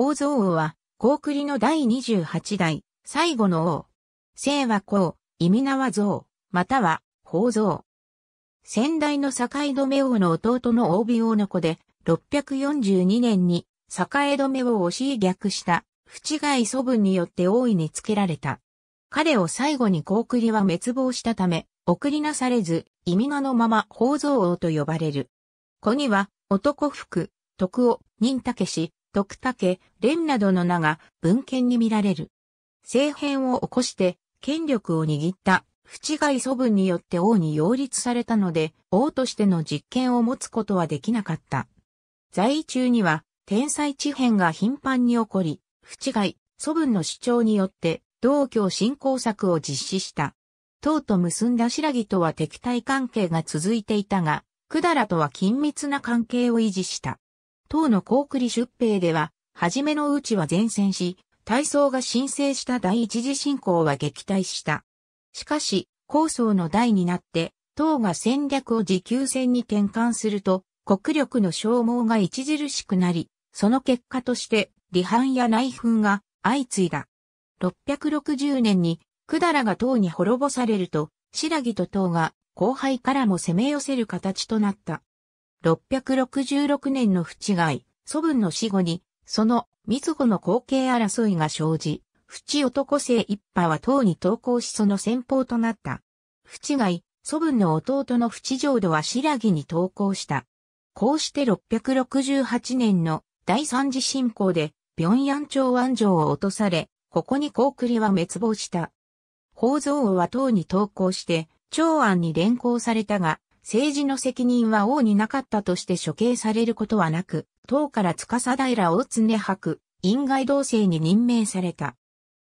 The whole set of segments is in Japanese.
宝蔵王は、高栗の第28代、最後の王。姓は公、意味名は蔵、または、宝蔵。先代の境止王の弟の大尾王の子で、642年に、境止王をし、逆した、不違い祖分によって大いにつけられた。彼を最後に高栗は滅亡したため、送りなされず、意味名のまま宝蔵王と呼ばれる。子には、男服、徳を、忍武し、徳武、蓮などの名が文献に見られる。政変を起こして権力を握った淵い。祖文によって王に擁立されたので、王としての実権を持つことはできなかった。在位中には、天才地変が頻繁に起こり、淵い。祖文の主張によって、同居振興策を実施した。唐と結んだ白木とは敵対関係が続いていたが、百済とは緊密な関係を維持した。党の高栗出兵では、初めのうちは前線し、大曹が申請した第一次進行は撃退した。しかし、高層の代になって、党が戦略を持久戦に転換すると、国力の消耗が著しくなり、その結果として、離反や内紛が相次いだ。660年に、くだらが党に滅ぼされると、白木と党が後輩からも攻め寄せる形となった。666年の不違い、祖文の死後に、その、三子の後継争いが生じ、淵男性一派は唐に投降しその先方となった。不違い、祖文の弟の淵浄土は白木に投降した。こうして668年の第三次侵攻で、平壌長安城を落とされ、ここに高栗は滅亡した。宝蔵王は唐に投降して、長安に連行されたが、政治の責任は王になかったとして処刑されることはなく、党から司平を常く院外同盟に任命された。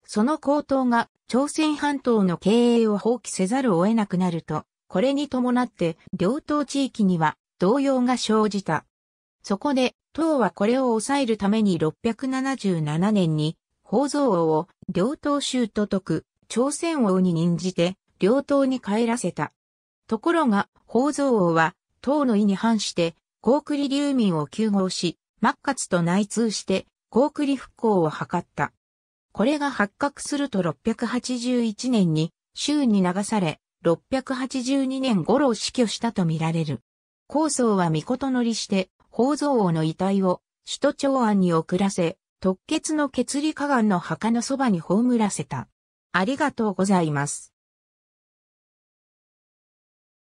その高騰が朝鮮半島の経営を放棄せざるを得なくなると、これに伴って両党地域には動揺が生じた。そこで、党はこれを抑えるために677年に、宝蔵王を両党州と説く朝鮮王に任じて、両党に帰らせた。ところが、宝蔵王は、唐の意に反して、高栗流民を救合し、末活と内通して、高栗復興を図った。これが発覚すると681年に、州に流され、682年頃死去したとみられる。高僧は御事乗りして、宝蔵王の遺体を、首都長安に送らせ、特血の血理河岸の墓のそばに葬らせた。ありがとうございます。